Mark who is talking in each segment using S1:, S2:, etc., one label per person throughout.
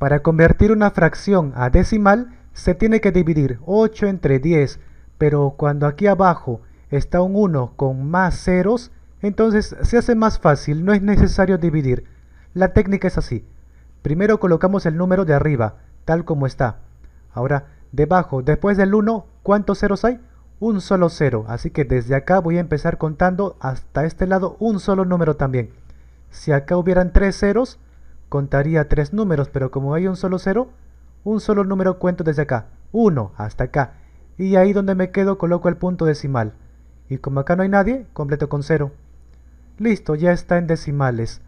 S1: Para convertir una fracción a decimal se tiene que dividir 8 entre 10, pero cuando aquí abajo está un 1 con más ceros, entonces se hace más fácil, no es necesario dividir. La técnica es así. Primero colocamos el número de arriba, tal como está. Ahora, debajo, después del 1, ¿cuántos ceros hay? Un solo cero, así que desde acá voy a empezar contando hasta este lado un solo número también. Si acá hubieran tres ceros, contaría tres números, pero como hay un solo cero, un solo número cuento desde acá, 1 hasta acá, y ahí donde me quedo coloco el punto decimal, y como acá no hay nadie, completo con cero. Listo, ya está en decimales.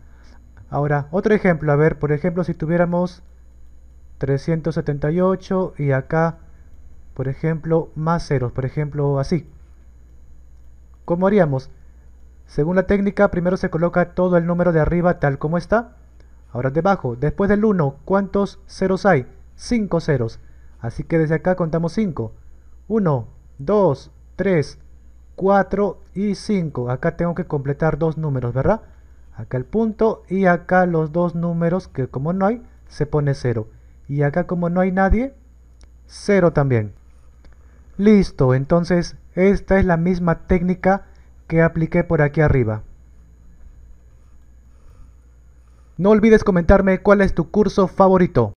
S1: Ahora, otro ejemplo, a ver, por ejemplo, si tuviéramos 378 y acá, por ejemplo, más ceros, por ejemplo, así. ¿Cómo haríamos? Según la técnica, primero se coloca todo el número de arriba tal como está, Ahora debajo, después del 1, ¿cuántos ceros hay? 5 ceros. Así que desde acá contamos 5. 1, 2, 3, 4 y 5. Acá tengo que completar dos números, ¿verdad? Acá el punto y acá los dos números que como no hay, se pone 0. Y acá como no hay nadie, 0 también. Listo, entonces esta es la misma técnica que apliqué por aquí arriba. No olvides comentarme cuál es tu curso favorito.